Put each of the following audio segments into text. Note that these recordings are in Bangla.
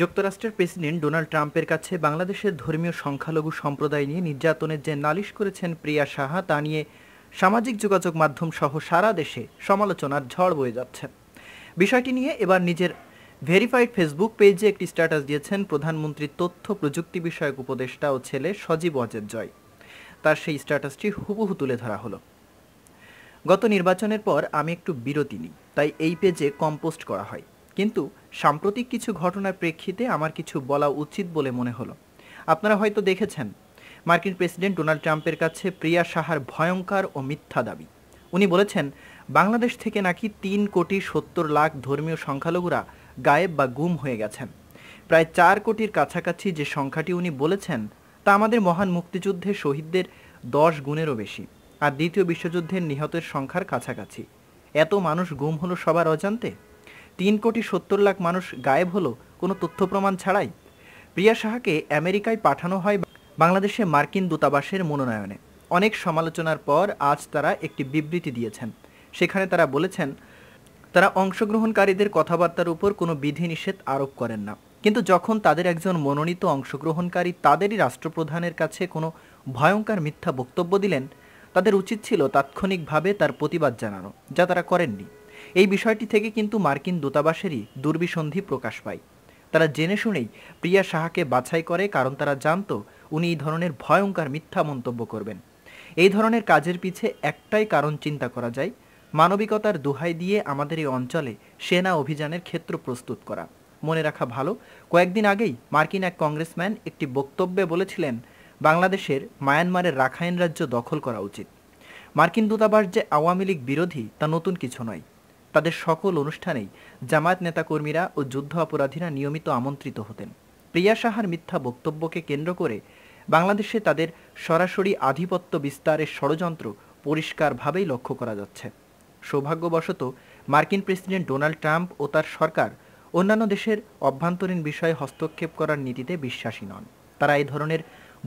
যুক্তরাষ্ট্রের প্রেসিডেন্ট ডোনাল্ড ট্রাম্পের কাছে বাংলাদেশের ধর্মীয় সংখ্যালঘু সম্প্রদায় নিয়ে নির্যাতনের যে নালিশ করেছেন প্রিয়া সাহা তা নিয়ে সামাজিক যোগাযোগ মাধ্যম সহ সারা দেশে সমালোচনার ঝড় বয়ে যাচ্ছে বিষয়টি নিয়ে এবার নিজের ভেরিফাইড ফেসবুক পেজে একটি স্ট্যাটাস দিয়েছেন প্রধানমন্ত্রীর তথ্য প্রযুক্তি বিষয়ক উপদেষ্টা ও ছেলে সজীব অজের জয় তার সেই স্ট্যাটাসটি হুবহু তুলে ধরা হলো গত নির্বাচনের পর আমি একটু বিরতি নিই তাই এই পেজে কম্পোস্ট করা হয় কিন্তু সাম্প্রতিক কিছু ঘটনার প্রেক্ষিতে আমার কিছু বলা উচিত বলে মনে হলো আপনারা হয়তো দেখেছেন মার্কিন প্রেসিডেন্ট ডোনাল্ড ট্রাম্পের কাছে প্রিয়া সাহার ভয়ঙ্কর ও মিথ্যা দাবি উনি বলেছেন বাংলাদেশ থেকে নাকি তিন কোটি সত্তর লাখ ধর্মীয় সংখ্যালঘুরা গায়েব বা গুম হয়ে গেছেন প্রায় চার কোটির কাছাকাছি যে সংখ্যাটি উনি বলেছেন তা আমাদের মহান মুক্তিযুদ্ধে শহীদদের দশ গুণেরও বেশি আর দ্বিতীয় বিশ্বযুদ্ধের নিহতের সংখ্যার কাছাকাছি এত মানুষ গুম হলো সবার অজান্তে তিন কোটি সত্তর লাখ মানুষ গায়েব হলো কোনো তথ্য প্রমাণ ছাড়াই প্রিয়া সাহাকে আমেরিকায় পাঠানো হয় বাংলাদেশে মার্কিন দূতাবাসের মনোনয়নে অনেক সমালোচনার পর আজ তারা একটি বিবৃতি দিয়েছেন সেখানে তারা বলেছেন তারা অংশগ্রহণকারীদের কথাবার্তার উপর কোনো বিধিনিষেধ আরোপ করেন না কিন্তু যখন তাদের একজন মনোনীত অংশগ্রহণকারী তাদেরই রাষ্ট্রপ্রধানের কাছে কোনো ভয়ঙ্কর মিথ্যা বক্তব্য দিলেন তাদের উচিত ছিল তাৎক্ষণিকভাবে তার প্রতিবাদ জানানো যা তারা করেননি এই বিষয়টি থেকে কিন্তু মার্কিন দূতাবাসেরই দুর্বিসন্ধি প্রকাশ পায় তারা জেনে শুনেই প্রিয়া সাহাকে বাছাই করে কারণ তারা জানতো উনি এই ধরনের ভয়ঙ্কর মিথ্যা মন্তব্য করবেন এই ধরনের কাজের পিছে একটাই কারণ চিন্তা করা যায় মানবিকতার দোহাই দিয়ে আমাদের এই অঞ্চলে সেনা অভিযানের ক্ষেত্র প্রস্তুত করা মনে রাখা ভালো কয়েকদিন আগেই মার্কিন এক কংগ্রেসম্যান একটি বক্তব্যে বলেছিলেন বাংলাদেশের মায়ানমারের রাখাইন রাজ্য দখল করা উচিত মার্কিন দূতাবাস যে আওয়ামী লীগ বিরোধী তা নতুন কিছু নয় তাদের সকল অনুষ্ঠানেই জামায়াত নেতাকর্মীরা ও যুদ্ধ অপরাধীরা নিয়মিত আমন্ত্রিত হতেন প্রিয়া সাহার মিথ্যা বক্তব্যকে কেন্দ্র করে বাংলাদেশে তাদের সরাসরি আধিপত্য বিস্তারের ষড়যন্ত্র পরিষ্কারভাবেই লক্ষ্য করা যাচ্ছে সৌভাগ্যবশত মার্কিন প্রেসিডেন্ট ডোনাল্ড ট্রাম্প ও তার সরকার অন্যান্য দেশের অভ্যন্তরীণ বিষয়ে হস্তক্ষেপ করার নীতিতে বিশ্বাসী নন তারা এই ধরনের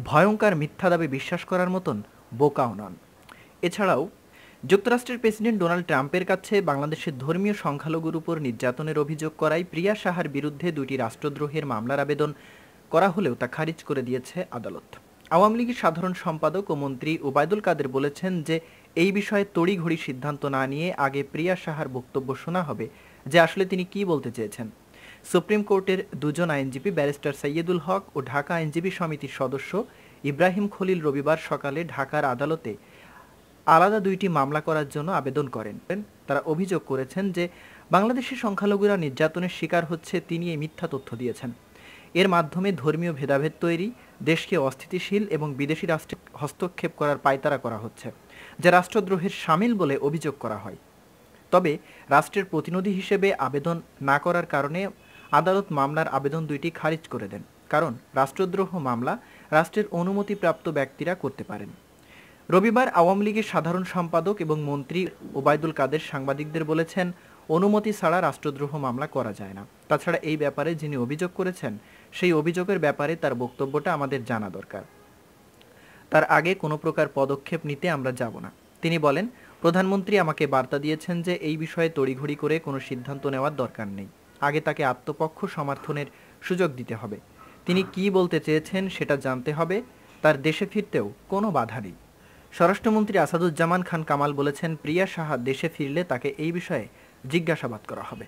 ভয়ঙ্কর মিথ্যা দাবি বিশ্বাস করার মতন বোকাও নন এছাড়াও যুক্তরাষ্ট্রের প্রেসিডেন্ট ডোনাল্ড ট্রাম্পের কাছে বাংলাদেশের ধর্মীয় সংখ্যালঘুর উপর নির্যাতনের অভিযোগ করায় প্রিয়া সাহার বিরুদ্ধে দুটি রাষ্ট্রদ্রোহের মামলার আবেদন করা হলেও তা খারিজ করে দিয়েছে আদালত আওয়ামী লীগের সাধারণ সম্পাদক ও মন্ত্রী ওবায়দুল কাদের বলেছেন যে এই বিষয়ে তড়িঘড়ি সিদ্ধান্ত না নিয়ে আগে প্রিয়া সাহার বক্তব্য শোনা হবে যে আসলে তিনি কি বলতে চেয়েছেন সুপ্রিম কোর্টের দুজন আইনজীবী ব্যারিস্টার সৈয়দুল হক ও ঢাকা আইনজীবী সমিতির সদস্য ইব্রাহিম খলিল রবিবার সকালে ঢাকার আদালতে আলাদা দুইটি মামলা করার জন্য আবেদন করেন তারা অভিযোগ করেছেন যে বাংলাদেশের সংখ্যালঘুরা নির্যাতনের শিকার হচ্ছে তিনি এই মিথ্যা তথ্য দিয়েছেন এর মাধ্যমে ধর্মীয় ভেদাভেদ তৈরি দেশকে অস্থিতিশীল এবং বিদেশি রাষ্ট্রে হস্তক্ষেপ করার পায়তারা করা হচ্ছে যা রাষ্ট্রদ্রোহের সামিল বলে অভিযোগ করা হয় তবে রাষ্ট্রের প্রতিনিধি হিসেবে আবেদন না করার কারণে আদালত মামলার আবেদন দুইটি খারিজ করে দেন কারণ রাষ্ট্রদ্রোহ মামলা রাষ্ট্রের অনুমতিপ্রাপ্ত ব্যক্তিরা করতে পারেন রবিবার আওয়ামী লীগের সাধারণ সম্পাদক এবং মন্ত্রী ওবায়দুল কাদের সাংবাদিকদের বলেছেন অনুমতি ছাড়া রাষ্ট্রদ্রোহ মামলা করা যায় না তাছাড়া এই ব্যাপারে যিনি অভিযোগ করেছেন সেই অভিযোগের ব্যাপারে তার বক্তব্যটা আমাদের জানা দরকার তার আগে কোনো প্রকার পদক্ষেপ নিতে আমরা যাব না তিনি বলেন প্রধানমন্ত্রী আমাকে বার্তা দিয়েছেন যে এই বিষয়ে তড়িঘড়ি করে কোনো সিদ্ধান্ত নেওয়ার দরকার নেই আগে তাকে আত্মপক্ষ সমর্থনের সুযোগ দিতে হবে তিনি কি বলতে চেয়েছেন সেটা জানতে হবে তার দেশে ফিরতেও কোনো বাধা নেই স্বরাষ্ট্রমন্ত্রী আসাদুজ্জামান খান কামাল বলেছেন প্রিয়া সাহা দেশে ফিরলে তাকে এই বিষয়ে জিজ্ঞাসাবাদ করা হবে